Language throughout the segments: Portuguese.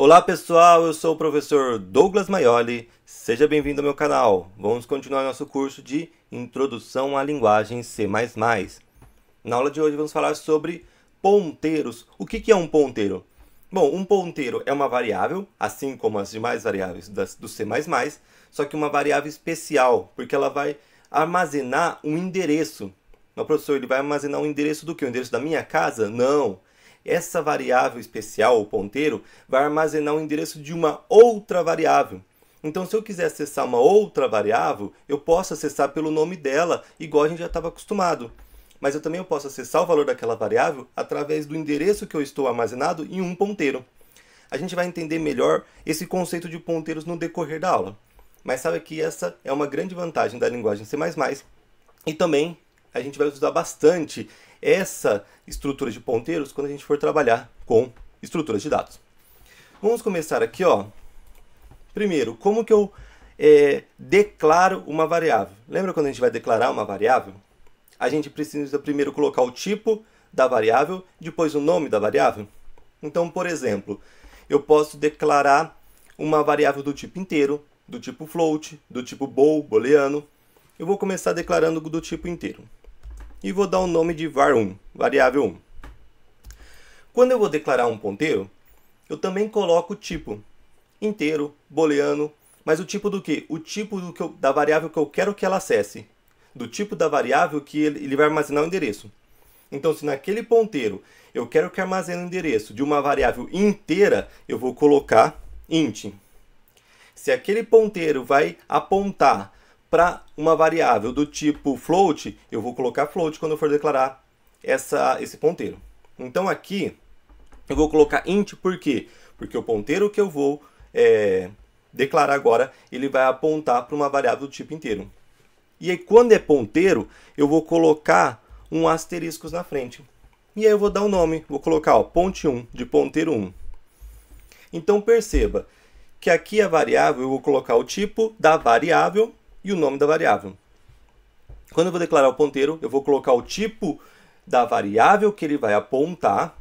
Olá pessoal, eu sou o professor Douglas Maioli, seja bem-vindo ao meu canal. Vamos continuar nosso curso de Introdução à Linguagem C++. Na aula de hoje vamos falar sobre ponteiros. O que é um ponteiro? Bom, um ponteiro é uma variável, assim como as demais variáveis do C++, só que uma variável especial, porque ela vai armazenar um endereço. Mas professor, ele vai armazenar um endereço do que? O endereço da minha casa? Não! essa variável especial, o ponteiro, vai armazenar o endereço de uma outra variável. Então, se eu quiser acessar uma outra variável, eu posso acessar pelo nome dela, igual a gente já estava acostumado. Mas eu também posso acessar o valor daquela variável através do endereço que eu estou armazenado em um ponteiro. A gente vai entender melhor esse conceito de ponteiros no decorrer da aula. Mas sabe que essa é uma grande vantagem da linguagem C++ e também a gente vai usar bastante essa estrutura de ponteiros quando a gente for trabalhar com estruturas de dados. Vamos começar aqui, ó. Primeiro, como que eu é, declaro uma variável? Lembra quando a gente vai declarar uma variável? A gente precisa primeiro colocar o tipo da variável, depois o nome da variável. Então, por exemplo, eu posso declarar uma variável do tipo inteiro, do tipo float, do tipo bool, booleano. Eu vou começar declarando do tipo inteiro e vou dar o nome de var1, variável 1. Quando eu vou declarar um ponteiro, eu também coloco o tipo inteiro, booleano, mas o tipo do que? O tipo do que eu, da variável que eu quero que ela acesse, do tipo da variável que ele, ele vai armazenar o endereço. Então, se naquele ponteiro eu quero que armazene o endereço de uma variável inteira, eu vou colocar int. Se aquele ponteiro vai apontar para uma variável do tipo float, eu vou colocar float quando eu for declarar essa, esse ponteiro. Então aqui eu vou colocar int por quê? Porque o ponteiro que eu vou é, declarar agora, ele vai apontar para uma variável do tipo inteiro. E aí quando é ponteiro, eu vou colocar um asterisco na frente. E aí eu vou dar um nome, vou colocar ó, ponte 1, de ponteiro 1. Então perceba que aqui a variável, eu vou colocar o tipo da variável e o nome da variável. Quando eu vou declarar o ponteiro, eu vou colocar o tipo da variável que ele vai apontar,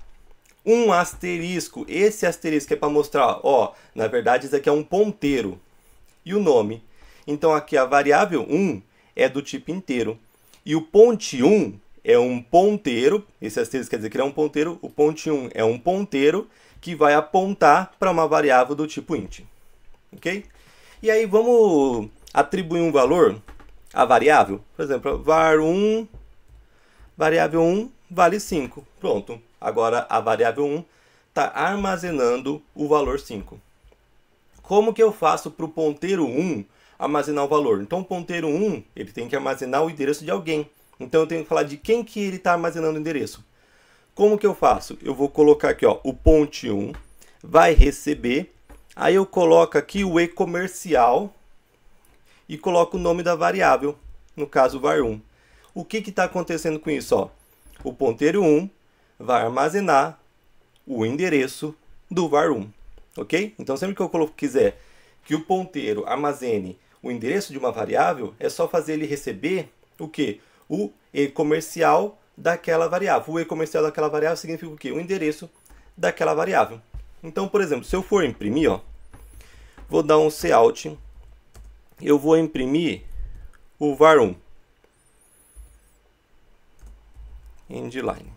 um asterisco. Esse asterisco é para mostrar, ó, na verdade isso aqui é um ponteiro. E o nome. Então aqui a variável 1 é do tipo inteiro. E o ponte 1 é um ponteiro, esse asterisco quer dizer que ele é um ponteiro, o ponte 1 é um ponteiro que vai apontar para uma variável do tipo int. Ok? E aí vamos atribuir um valor à variável. Por exemplo, var1, variável 1 vale 5. Pronto. Agora a variável 1 está armazenando o valor 5. Como que eu faço para o ponteiro 1 armazenar o valor? Então o ponteiro 1 ele tem que armazenar o endereço de alguém. Então eu tenho que falar de quem que ele está armazenando o endereço. Como que eu faço? Eu vou colocar aqui ó, o ponte 1 vai receber. Aí eu coloco aqui o e-comercial e coloca o nome da variável, no caso var1. O que está acontecendo com isso? Ó? O ponteiro 1 vai armazenar o endereço do var1, ok? Então sempre que eu quiser que o ponteiro armazene o endereço de uma variável, é só fazer ele receber o que? O e comercial daquela variável. O e comercial daquela variável significa o que? O endereço daquela variável. Então, por exemplo, se eu for imprimir, ó, vou dar um cout eu vou imprimir o var1 endline.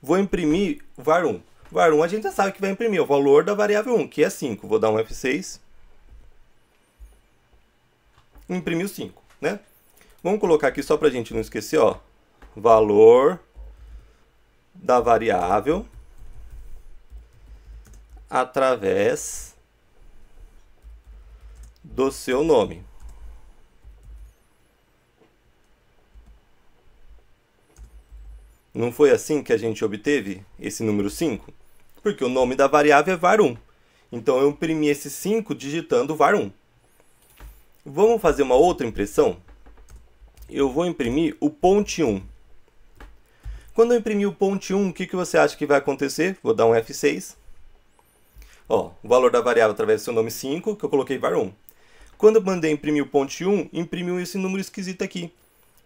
Vou imprimir var1. Var1 a gente já sabe que vai imprimir é o valor da variável 1, que é 5. Vou dar um F6. Imprimiu 5, né? Vamos colocar aqui só para a gente não esquecer, ó. Valor da variável através do seu nome. Não foi assim que a gente obteve esse número 5? Porque o nome da variável é var1. Então eu imprimi esse 5 digitando var1. Vamos fazer uma outra impressão? Eu vou imprimir o ponte 1. Quando eu imprimir o ponte 1, o que, que você acha que vai acontecer? Vou dar um F6. Ó, o valor da variável através do seu nome 5, que eu coloquei var1. Quando eu mandei imprimir o ponte 1, imprimiu esse número esquisito aqui.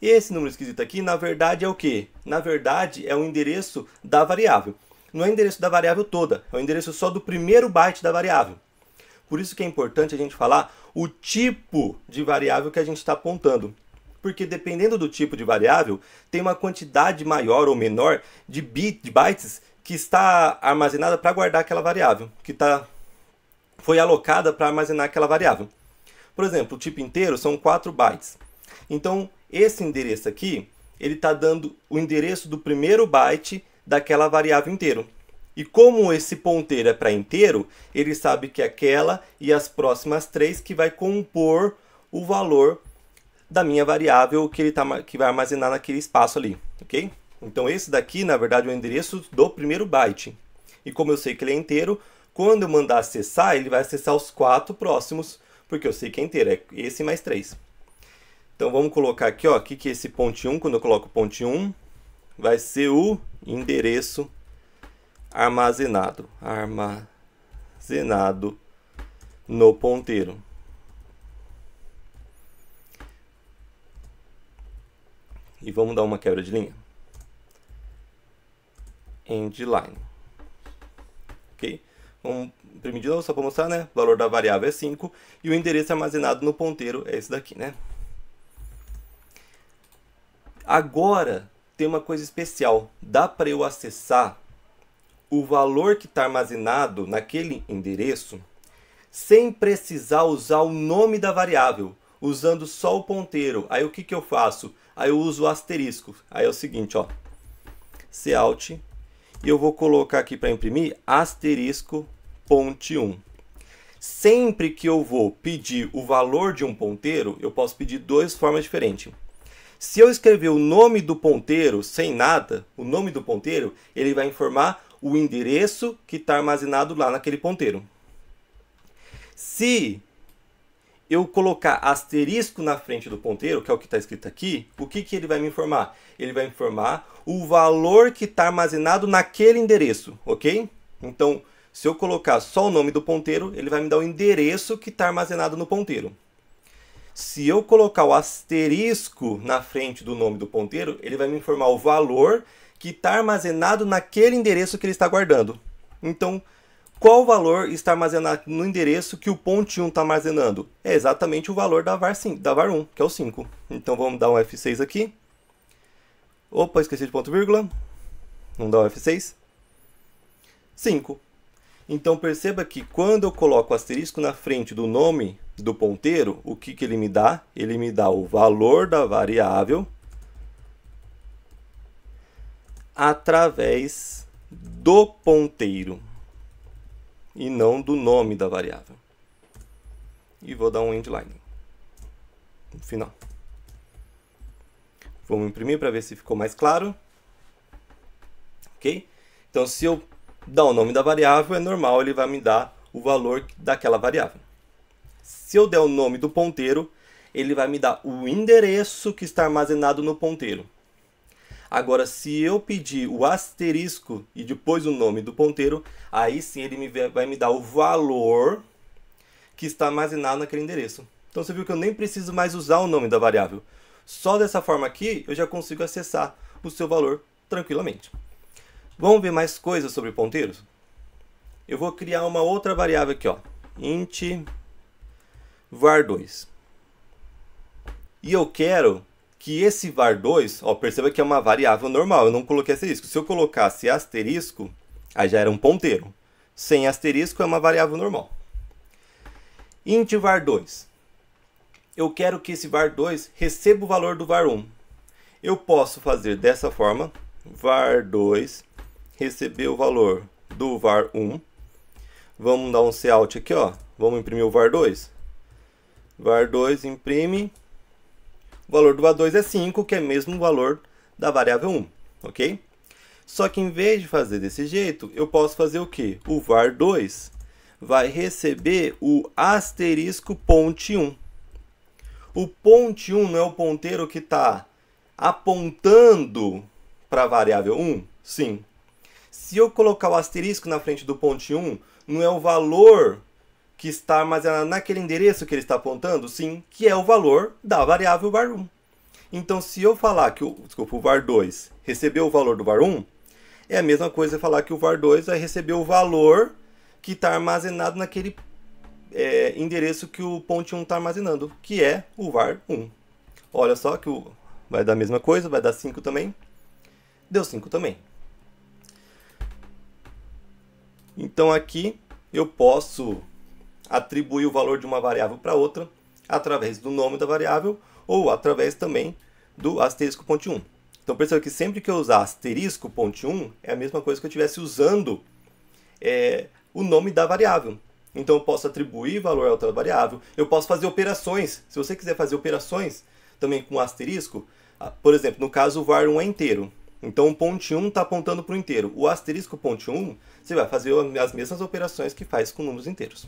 E esse número esquisito aqui, na verdade, é o quê? Na verdade, é o endereço da variável. Não é o endereço da variável toda, é o endereço só do primeiro byte da variável. Por isso que é importante a gente falar o tipo de variável que a gente está apontando. Porque dependendo do tipo de variável, tem uma quantidade maior ou menor de, bit, de bytes que está armazenada para guardar aquela variável, que tá, foi alocada para armazenar aquela variável. Por exemplo, o tipo inteiro são 4 bytes. Então, esse endereço aqui, ele está dando o endereço do primeiro byte daquela variável inteiro. E como esse ponteiro é para inteiro, ele sabe que é aquela e as próximas três que vai compor o valor da minha variável que ele tá, que vai armazenar naquele espaço ali, ok? Então esse daqui, na verdade, é o endereço do primeiro byte. E como eu sei que ele é inteiro, quando eu mandar acessar, ele vai acessar os quatro próximos porque eu sei que é inteiro, é esse mais 3. Então vamos colocar aqui, ó, que que é esse ponte 1, quando eu coloco ponte 1, vai ser o endereço armazenado, armazenado no ponteiro. E vamos dar uma quebra de linha. Endline. OK? Vamos imprimir de novo só para mostrar, né? O valor da variável é 5 e o endereço armazenado no ponteiro é esse daqui, né? Agora tem uma coisa especial. Dá para eu acessar o valor que está armazenado naquele endereço sem precisar usar o nome da variável, usando só o ponteiro. Aí o que, que eu faço? Aí eu uso o asterisco. Aí é o seguinte, ó. Cout e eu vou colocar aqui para imprimir asterisco ponte 1. Sempre que eu vou pedir o valor de um ponteiro, eu posso pedir duas formas diferentes. Se eu escrever o nome do ponteiro sem nada, o nome do ponteiro, ele vai informar o endereço que está armazenado lá naquele ponteiro. Se eu colocar asterisco na frente do ponteiro, que é o que está escrito aqui, o que, que ele vai me informar? Ele vai informar o valor que está armazenado naquele endereço, ok? Então, se eu colocar só o nome do ponteiro, ele vai me dar o endereço que está armazenado no ponteiro. Se eu colocar o asterisco na frente do nome do ponteiro, ele vai me informar o valor que está armazenado naquele endereço que ele está guardando. Então, qual valor está armazenado no endereço que o ponte 1 está armazenando? É exatamente o valor da var, 5, da var 1, que é o 5. Então, vamos dar um F6 aqui. Opa, esqueci de ponto vírgula. Vamos dar um F6. 5. Então perceba que quando eu coloco o asterisco na frente do nome do ponteiro, o que, que ele me dá? Ele me dá o valor da variável através do ponteiro e não do nome da variável. E vou dar um endline no final. Vamos imprimir para ver se ficou mais claro. Ok? Então, se eu dá o nome da variável, é normal, ele vai me dar o valor daquela variável. Se eu der o nome do ponteiro, ele vai me dar o endereço que está armazenado no ponteiro. Agora, se eu pedir o asterisco e depois o nome do ponteiro, aí sim ele me vai me dar o valor que está armazenado naquele endereço. Então você viu que eu nem preciso mais usar o nome da variável. Só dessa forma aqui eu já consigo acessar o seu valor tranquilamente. Vamos ver mais coisas sobre ponteiros? Eu vou criar uma outra variável aqui, ó. int var2. E eu quero que esse var2, ó, perceba que é uma variável normal, eu não coloquei asterisco. Se eu colocasse asterisco, aí já era um ponteiro. Sem asterisco é uma variável normal. int var2. Eu quero que esse var2 receba o valor do var1. Eu posso fazer dessa forma, var2 receber o valor do var1. Vamos dar um cout aqui, ó. Vamos imprimir o var2. var2 imprime. O valor do var2 é 5, que é mesmo o valor da variável 1, ok? Só que em vez de fazer desse jeito, eu posso fazer o quê? O var2 vai receber o asterisco ponte 1. O ponte 1 não é o ponteiro que está apontando para a variável 1? Sim, se eu colocar o asterisco na frente do ponte 1, não é o valor que está armazenado é naquele endereço que ele está apontando? Sim, que é o valor da variável var1. Então, se eu falar que o, desculpa, o var2 recebeu o valor do var1, é a mesma coisa falar que o var2 vai receber o valor que está armazenado naquele é, endereço que o ponte 1 está armazenando, que é o var1. Olha só que o, vai dar a mesma coisa, vai dar 5 também. Deu 5 também. Então aqui eu posso atribuir o valor de uma variável para outra através do nome da variável ou através também do asterisco ponte 1. Então perceba que sempre que eu usar asterisco ponte 1 é a mesma coisa que eu estivesse usando é, o nome da variável. Então eu posso atribuir valor a outra variável, eu posso fazer operações. Se você quiser fazer operações também com asterisco, ah, por exemplo, no caso o var 1 é inteiro. Então o ponte 1 está apontando para o inteiro. O asterisco ponte 1, você vai fazer as mesmas operações que faz com números inteiros.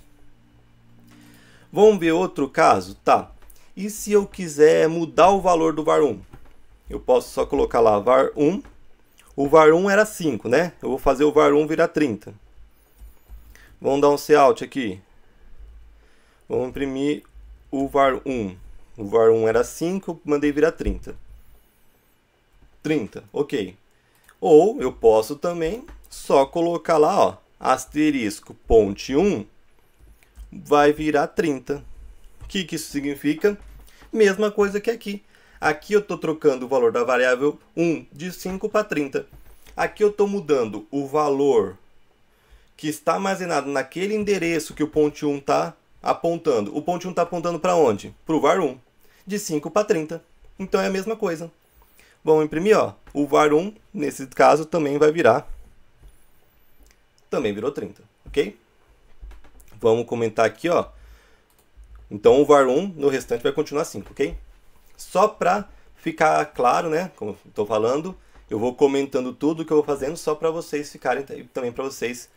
Vamos ver outro caso? Tá. E se eu quiser mudar o valor do var1? Eu posso só colocar lá var1. O var1 era 5, né? Eu vou fazer o var1 virar 30. Vamos dar um cout aqui. Vamos imprimir o var1. O var1 era 5, mandei virar 30. 30, ok. Ou eu posso também só colocar lá, ó, asterisco ponte 1 vai virar 30. O que, que isso significa? Mesma coisa que aqui. Aqui eu estou trocando o valor da variável 1 de 5 para 30. Aqui eu estou mudando o valor que está armazenado naquele endereço que o ponte 1 está apontando. O ponte 1 está apontando para onde? Para o var 1, de 5 para 30. Então é a mesma coisa vamos imprimir, ó, o var1, nesse caso, também vai virar, também virou 30, ok? Vamos comentar aqui, ó, então o var1 no restante vai continuar 5, ok? Só para ficar claro, né, como estou falando, eu vou comentando tudo que eu vou fazendo só para vocês ficarem, também para vocês,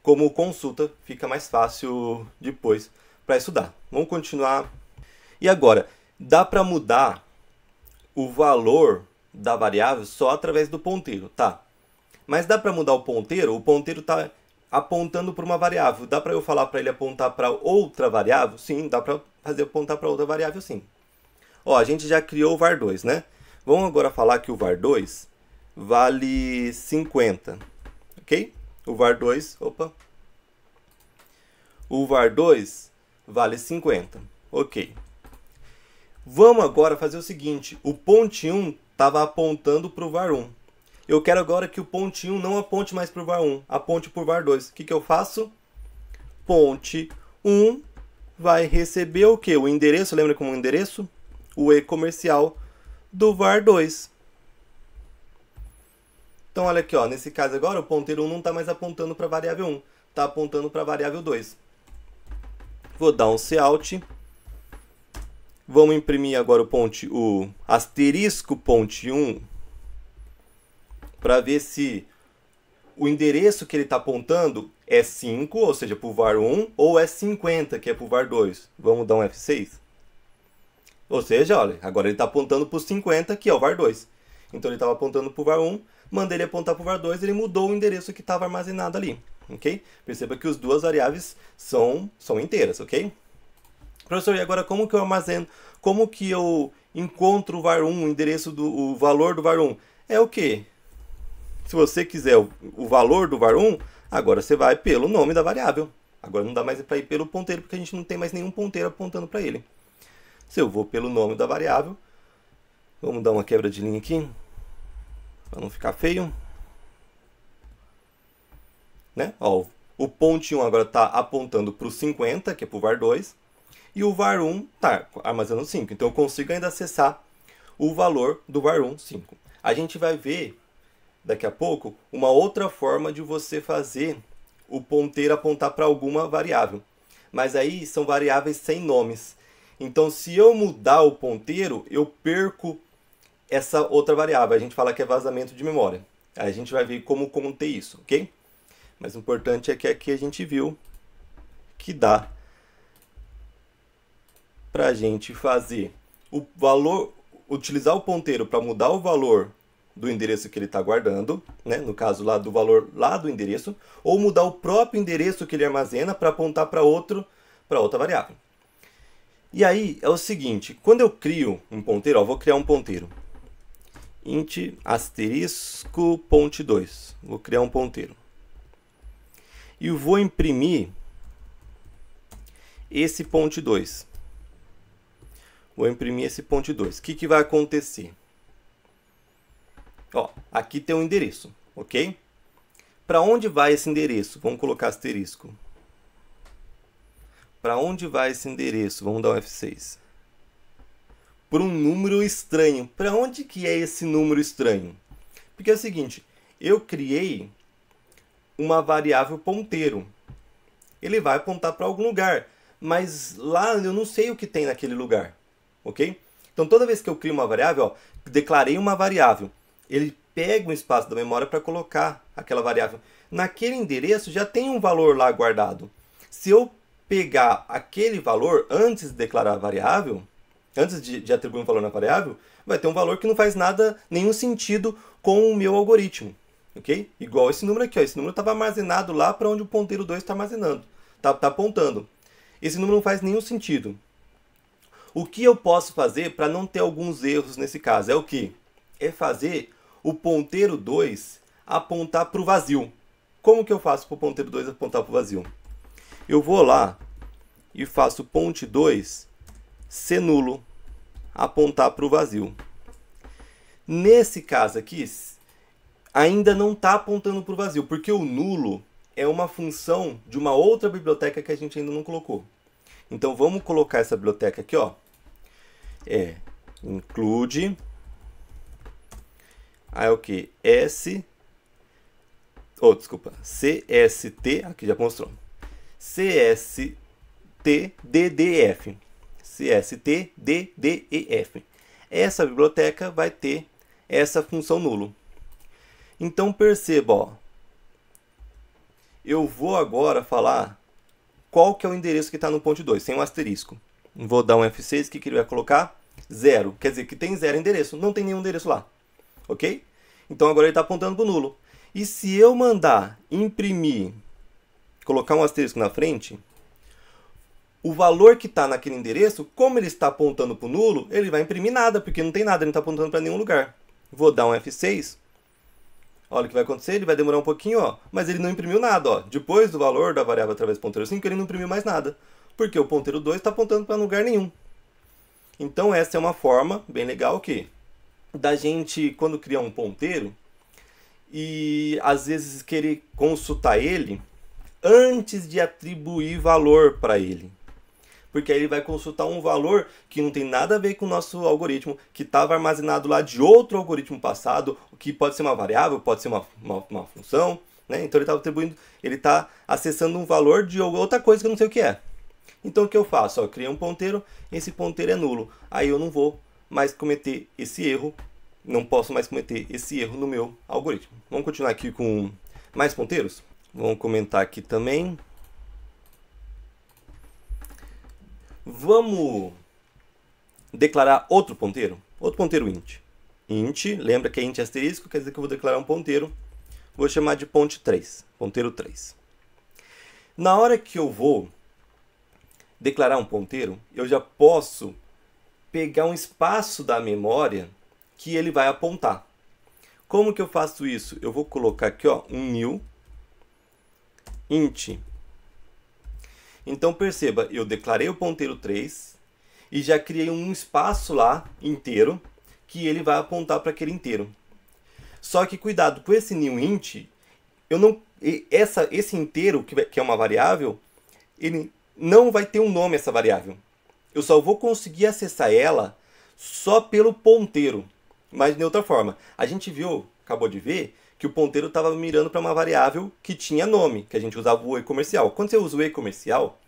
como consulta, fica mais fácil depois para estudar. Vamos continuar. E agora, dá para mudar o valor da variável só através do ponteiro, tá? Mas dá para mudar o ponteiro? O ponteiro está apontando para uma variável. Dá para eu falar para ele apontar para outra variável? Sim, dá para fazer apontar para outra variável, sim. Ó, a gente já criou o var2, né? Vamos agora falar que o var2 vale 50, ok? O var2, opa. O var2 vale 50, ok. Vamos agora fazer o seguinte, o ponte 1 estava apontando para o VAR 1. Eu quero agora que o ponte 1 não aponte mais para o VAR 1, aponte para o VAR 2. O que, que eu faço? Ponte 1 vai receber o que? O endereço, lembra como endereço? O e-comercial do VAR 2. Então olha aqui, ó, nesse caso agora o ponteiro 1 não está mais apontando para a variável 1, está apontando para a variável 2. Vou dar um cout Vamos imprimir agora o ponte o asterisco ponte 1 para ver se o endereço que ele está apontando é 5, ou seja, para o var 1, ou é 50, que é para o var 2. Vamos dar um F6. Ou seja, olha, agora ele está apontando para o 50, que é o var 2. Então ele estava apontando para o var 1, mandei ele apontar para o var 2, ele mudou o endereço que estava armazenado ali, ok? Perceba que as duas variáveis são, são inteiras, ok? Professor, e agora como que eu armazeno? Como que eu encontro o var1, o endereço do o valor do var1? É o que? Se você quiser o, o valor do var1, agora você vai pelo nome da variável. Agora não dá mais para ir pelo ponteiro, porque a gente não tem mais nenhum ponteiro apontando para ele. Se eu vou pelo nome da variável, vamos dar uma quebra de linha aqui, para não ficar feio. Né? Ó, o ponte 1 agora está apontando para o 50, que é para o var2. E o var 1 está armazenando ah, 5. Então eu consigo ainda acessar o valor do var 1, 5. A gente vai ver daqui a pouco uma outra forma de você fazer o ponteiro apontar para alguma variável. Mas aí são variáveis sem nomes. Então se eu mudar o ponteiro, eu perco essa outra variável. A gente fala que é vazamento de memória. Aí a gente vai ver como conter isso, ok? Mas o importante é que aqui a gente viu que dá para a gente fazer o valor, utilizar o ponteiro para mudar o valor do endereço que ele está guardando, né? no caso lá do valor lá do endereço, ou mudar o próprio endereço que ele armazena para apontar para outro para outra variável. E aí é o seguinte, quando eu crio um ponteiro, ó, vou criar um ponteiro. int asterisco ponte 2. Vou criar um ponteiro. E vou imprimir esse ponte 2. Vou imprimir esse ponte 2. O que, que vai acontecer? Ó, aqui tem um endereço, ok? Para onde vai esse endereço? Vamos colocar asterisco. Para onde vai esse endereço? Vamos dar um F6. Para um número estranho. Para onde que é esse número estranho? Porque é o seguinte, eu criei uma variável ponteiro. Ele vai apontar para algum lugar, mas lá eu não sei o que tem naquele lugar ok? Então toda vez que eu crio uma variável, ó, declarei uma variável, ele pega um espaço da memória para colocar aquela variável. Naquele endereço já tem um valor lá guardado. Se eu pegar aquele valor antes de declarar a variável, antes de, de atribuir um valor na variável, vai ter um valor que não faz nada, nenhum sentido com o meu algoritmo. Ok? Igual esse número aqui, ó. Esse número estava armazenado lá para onde o ponteiro 2 está armazenando. Está tá apontando. Esse número não faz nenhum sentido. O que eu posso fazer para não ter alguns erros nesse caso? É o que? É fazer o ponteiro 2 apontar para o vazio. Como que eu faço para o ponteiro 2 apontar para o vazio? Eu vou lá e faço ponte 2 C nulo apontar para o vazio. Nesse caso aqui, ainda não está apontando para o vazio, porque o nulo é uma função de uma outra biblioteca que a gente ainda não colocou. Então vamos colocar essa biblioteca aqui, ó, é include aí o que s ou oh, desculpa cst aqui já mostrou cst cstddef essa biblioteca vai ter essa função nulo então perceba ó eu vou agora falar qual que é o endereço que está no ponto 2, sem o um asterisco. Vou dar um F6, o que, que ele vai colocar? Zero. Quer dizer que tem zero endereço, não tem nenhum endereço lá. Ok? Então agora ele está apontando para o nulo. E se eu mandar imprimir, colocar um asterisco na frente, o valor que está naquele endereço, como ele está apontando para o nulo, ele vai imprimir nada, porque não tem nada, ele não está apontando para nenhum lugar. Vou dar um F6. Olha o que vai acontecer, ele vai demorar um pouquinho, ó, mas ele não imprimiu nada. Ó. Depois do valor da variável através do ponteiro 5, ele não imprimiu mais nada porque o ponteiro 2 está apontando para lugar nenhum. Então essa é uma forma bem legal que da gente quando criar um ponteiro e às vezes querer consultar ele antes de atribuir valor para ele. Porque aí ele vai consultar um valor que não tem nada a ver com o nosso algoritmo, que estava armazenado lá de outro algoritmo passado, que pode ser uma variável, pode ser uma, uma, uma função. Né? Então ele está atribuindo, ele está acessando um valor de outra coisa que eu não sei o que é. Então o que eu faço? eu criei um ponteiro, esse ponteiro é nulo. Aí eu não vou mais cometer esse erro, não posso mais cometer esse erro no meu algoritmo. Vamos continuar aqui com mais ponteiros? Vamos comentar aqui também. Vamos declarar outro ponteiro? Outro ponteiro int. Int, lembra que é int asterisco, quer dizer que eu vou declarar um ponteiro. Vou chamar de ponte 3, ponteiro 3. Na hora que eu vou declarar um ponteiro, eu já posso pegar um espaço da memória que ele vai apontar. Como que eu faço isso? Eu vou colocar aqui ó, um new int. Então perceba, eu declarei o ponteiro 3 e já criei um espaço lá inteiro que ele vai apontar para aquele inteiro. Só que cuidado com esse new int, eu não essa esse inteiro que é uma variável, ele não vai ter um nome essa variável. Eu só vou conseguir acessar ela só pelo ponteiro. Mas de outra forma, a gente viu, acabou de ver, que o ponteiro estava mirando para uma variável que tinha nome, que a gente usava o e comercial. Quando você usa o e comercial,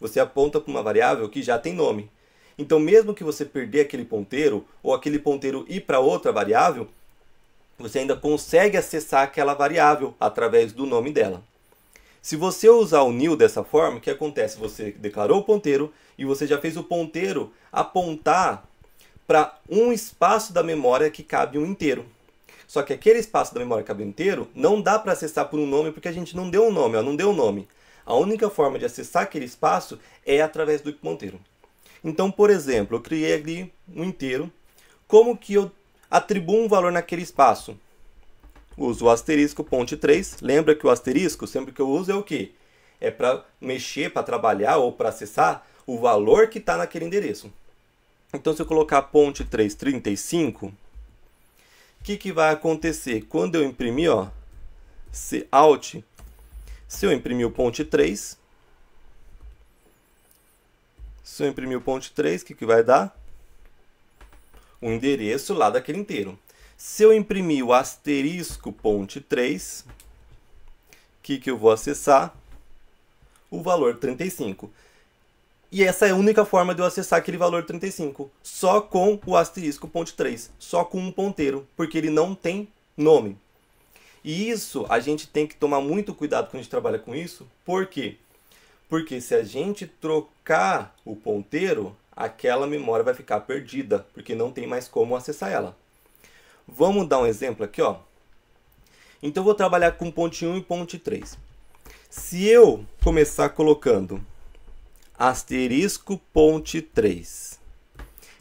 você aponta para uma variável que já tem nome. Então, mesmo que você perder aquele ponteiro ou aquele ponteiro ir para outra variável, você ainda consegue acessar aquela variável através do nome dela. Se você usar o new dessa forma, o que acontece? Você declarou o ponteiro e você já fez o ponteiro apontar para um espaço da memória que cabe um inteiro. Só que aquele espaço da memória que cabe um inteiro não dá para acessar por um nome porque a gente não deu um nome, ó, não deu um nome. A única forma de acessar aquele espaço é através do ponteiro. Então, por exemplo, eu criei ali um inteiro. Como que eu atribuo um valor naquele espaço? uso o asterisco ponte 3. Lembra que o asterisco, sempre que eu uso, é o quê? É para mexer, para trabalhar ou para acessar o valor que está naquele endereço. Então, se eu colocar ponte 335, o que, que vai acontecer? Quando eu imprimir, ó, se Alt, se eu imprimir o ponte 3, se eu imprimir o ponte 3, o que, que vai dar? O endereço lá daquele inteiro. Se eu imprimir o asterisco ponte 3, que, que eu vou acessar? O valor 35. E essa é a única forma de eu acessar aquele valor 35. Só com o asterisco ponte 3. Só com um ponteiro. Porque ele não tem nome. E isso a gente tem que tomar muito cuidado quando a gente trabalha com isso. Por quê? Porque se a gente trocar o ponteiro, aquela memória vai ficar perdida. Porque não tem mais como acessar ela. Vamos dar um exemplo aqui, ó. Então eu vou trabalhar com ponte 1 e ponte 3. Se eu começar colocando asterisco ponte 3,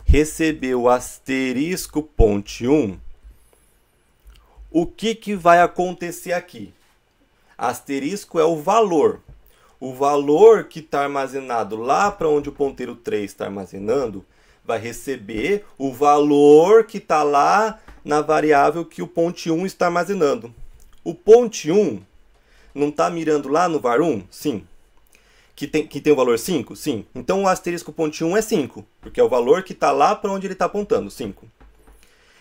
recebeu asterisco ponte 1, o que, que vai acontecer aqui? Asterisco é o valor. O valor que está armazenado lá para onde o ponteiro 3 está armazenando vai receber o valor que está lá na variável que o ponte 1 está armazenando. O ponte 1 não está mirando lá no var 1? Sim. Que tem, que tem o valor 5? Sim. Então o asterisco ponte 1 é 5, porque é o valor que está lá para onde ele está apontando, 5.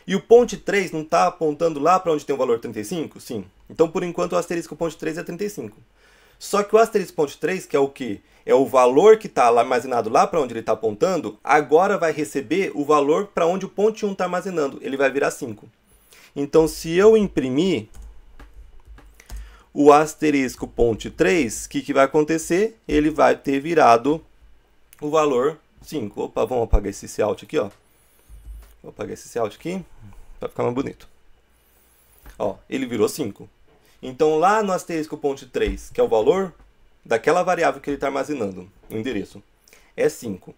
E o ponte 3 não está apontando lá para onde tem o valor 35? Sim. Então, por enquanto, o asterisco ponte 3 é 35. Só que o asterisco ponto 3, que é o que? É o valor que está armazenado lá para onde ele está apontando, agora vai receber o valor para onde o ponto 1 está armazenando. Ele vai virar 5. Então, se eu imprimir o asterisco ponto 3, o que, que vai acontecer? Ele vai ter virado o valor 5. Opa, vamos apagar esse alt aqui, ó. Vou apagar esse alt aqui, para ficar mais bonito. Ó, ele virou 5. Então lá no asterisco ponte 3, que é o valor daquela variável que ele está armazenando, o endereço, é 5.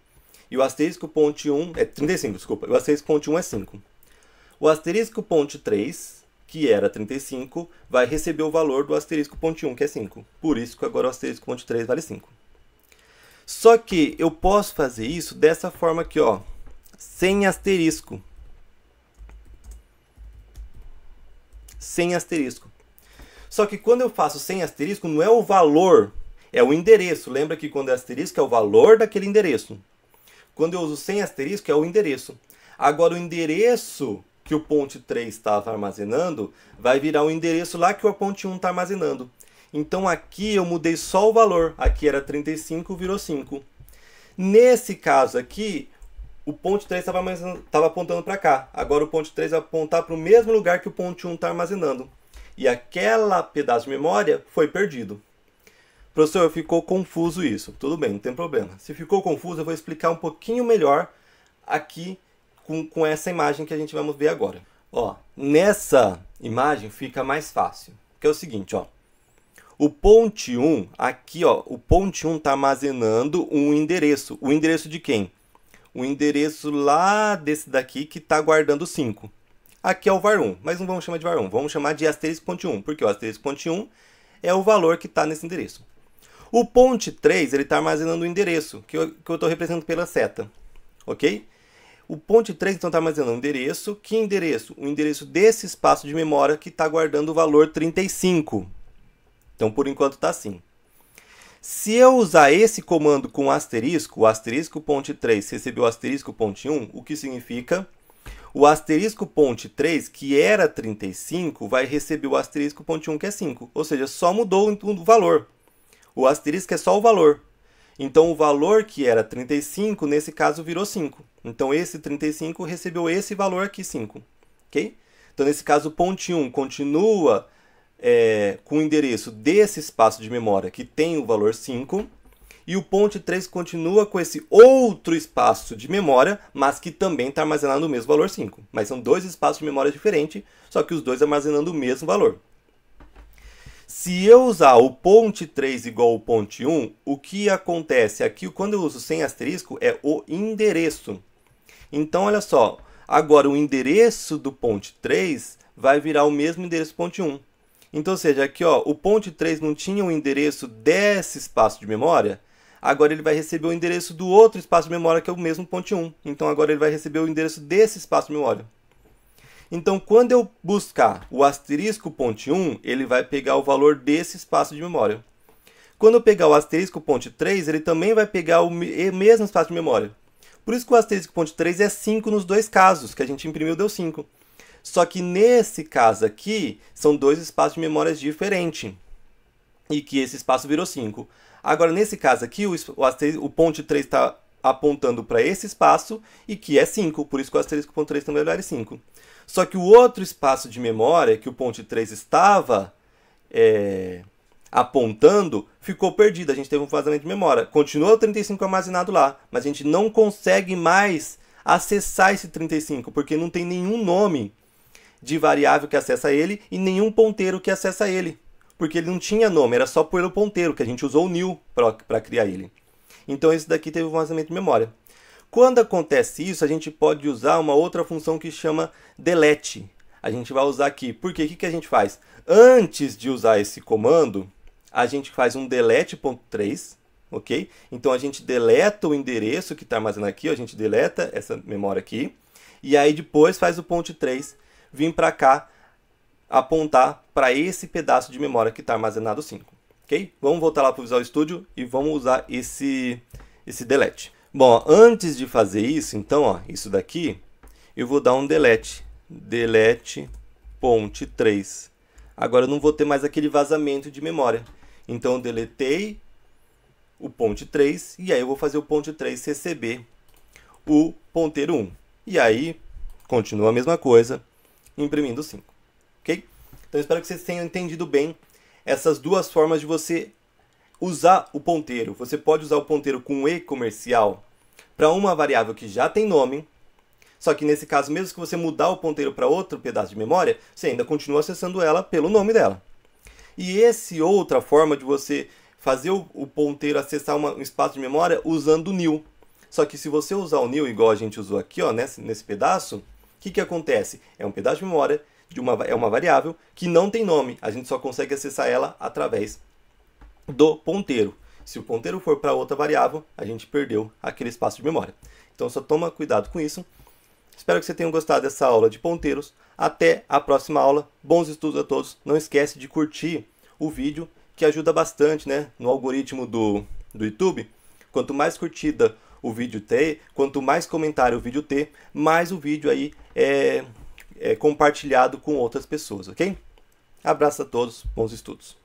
E o asterisco ponte 1 é 35, desculpa. O asterisco ponte 1 é 5. O asterisco ponte 3, que era 35, vai receber o valor do asterisco ponte 1, que é 5. Por isso que agora o asterisco ponte 3 vale 5. Só que eu posso fazer isso dessa forma aqui, ó, sem asterisco. Sem asterisco. Só que quando eu faço sem asterisco, não é o valor, é o endereço. Lembra que quando é asterisco é o valor daquele endereço. Quando eu uso sem asterisco é o endereço. Agora o endereço que o ponte 3 estava armazenando vai virar o endereço lá que o ponte 1 está armazenando. Então aqui eu mudei só o valor. Aqui era 35, virou 5. Nesse caso aqui, o ponte 3 estava apontando para cá. Agora o ponte 3 vai apontar para o mesmo lugar que o ponte 1 está armazenando e aquela pedaço de memória foi perdido. Professor, ficou confuso isso. Tudo bem, não tem problema. Se ficou confuso, eu vou explicar um pouquinho melhor aqui com, com essa imagem que a gente vamos ver agora. Ó, nessa imagem fica mais fácil, que é o seguinte, ó. O ponte 1, aqui, ó, o ponte 1 está armazenando um endereço. O endereço de quem? O endereço lá desse daqui que está guardando 5. Aqui é o var1, mas não vamos chamar de var1, vamos chamar de asterisco.1, porque o asterisco.1 é o valor que está nesse endereço. O ponte 3 está armazenando o endereço, que eu estou representando pela seta, ok? O ponte 3 então está armazenando o endereço, que endereço? O endereço desse espaço de memória que está guardando o valor 35. Então por enquanto está assim. Se eu usar esse comando com asterisco, o asterisco ponte 3 recebeu asterisco ponte 1, o que significa o asterisco ponte 3, que era 35, vai receber o asterisco ponte 1, que é 5. Ou seja, só mudou o valor. O asterisco é só o valor. Então, o valor que era 35, nesse caso, virou 5. Então, esse 35 recebeu esse valor aqui, 5. Ok? Então, nesse caso, o ponte 1 continua é, com o endereço desse espaço de memória que tem o valor 5 e o Ponte 3 continua com esse outro espaço de memória, mas que também está armazenado o mesmo valor 5. Mas são dois espaços de memória diferentes, só que os dois armazenando o mesmo valor. Se eu usar o ponte 3 igual ao ponte 1, o que acontece aqui quando eu uso sem asterisco é o endereço. Então, olha só, agora o endereço do ponte 3 vai virar o mesmo endereço do ponte 1. Então, ou seja, aqui ó, o ponte 3 não tinha o endereço desse espaço de memória, agora ele vai receber o endereço do outro espaço de memória, que é o mesmo ponte 1. Então agora ele vai receber o endereço desse espaço de memória. Então, quando eu buscar o asterisco ponte 1, ele vai pegar o valor desse espaço de memória. Quando eu pegar o asterisco ponte 3, ele também vai pegar o mesmo espaço de memória. Por isso que o asterisco ponte 3 é 5 nos dois casos, que a gente imprimiu deu 5. Só que nesse caso aqui, são dois espaços de memórias diferentes. E que esse espaço virou 5. Agora, nesse caso aqui, o, o, o ponte 3 está apontando para esse espaço e que é 5, por isso que o asterisco ponto 3 também é 5. Só que o outro espaço de memória que o ponte 3 estava é, apontando ficou perdido, a gente teve um vazamento de memória. Continua o 35 armazenado lá, mas a gente não consegue mais acessar esse 35, porque não tem nenhum nome de variável que acessa ele e nenhum ponteiro que acessa ele porque ele não tinha nome, era só pelo ponteiro, que a gente usou o new para criar ele. Então esse daqui teve um vazamento de memória. Quando acontece isso, a gente pode usar uma outra função que chama delete. A gente vai usar aqui, porque o que, a gente faz? Antes de usar esse comando, a gente faz um delete.3, ok? Então a gente deleta o endereço que está armazenado aqui, a gente deleta essa memória aqui, e aí depois faz o ponte 3, vim para cá apontar para esse pedaço de memória que está armazenado 5. Ok? Vamos voltar lá para o Visual Studio e vamos usar esse, esse delete. Bom, ó, antes de fazer isso, então, ó, isso daqui, eu vou dar um delete. Delete ponte 3. Agora eu não vou ter mais aquele vazamento de memória. Então eu deletei o ponte 3 e aí eu vou fazer o ponte 3 receber o ponteiro 1. E aí continua a mesma coisa, imprimindo 5. Então espero que vocês tenham entendido bem essas duas formas de você usar o ponteiro. Você pode usar o ponteiro com E comercial para uma variável que já tem nome, só que nesse caso, mesmo que você mudar o ponteiro para outro pedaço de memória, você ainda continua acessando ela pelo nome dela. E esse outra forma de você fazer o, ponteiro acessar um espaço de memória usando o new. Só que se você usar o new igual a gente usou aqui, ó, nesse, nesse pedaço, o que, que acontece? É um pedaço de memória de uma, é uma variável que não tem nome. A gente só consegue acessar ela através do ponteiro. Se o ponteiro for para outra variável, a gente perdeu aquele espaço de memória. Então só toma cuidado com isso. Espero que você tenha gostado dessa aula de ponteiros. Até a próxima aula. Bons estudos a todos. Não esquece de curtir o vídeo, que ajuda bastante né, no algoritmo do, do YouTube. Quanto mais curtida o vídeo ter, quanto mais comentário o vídeo ter, mais o vídeo aí é, é, compartilhado com outras pessoas, ok? Abraço a todos, bons estudos.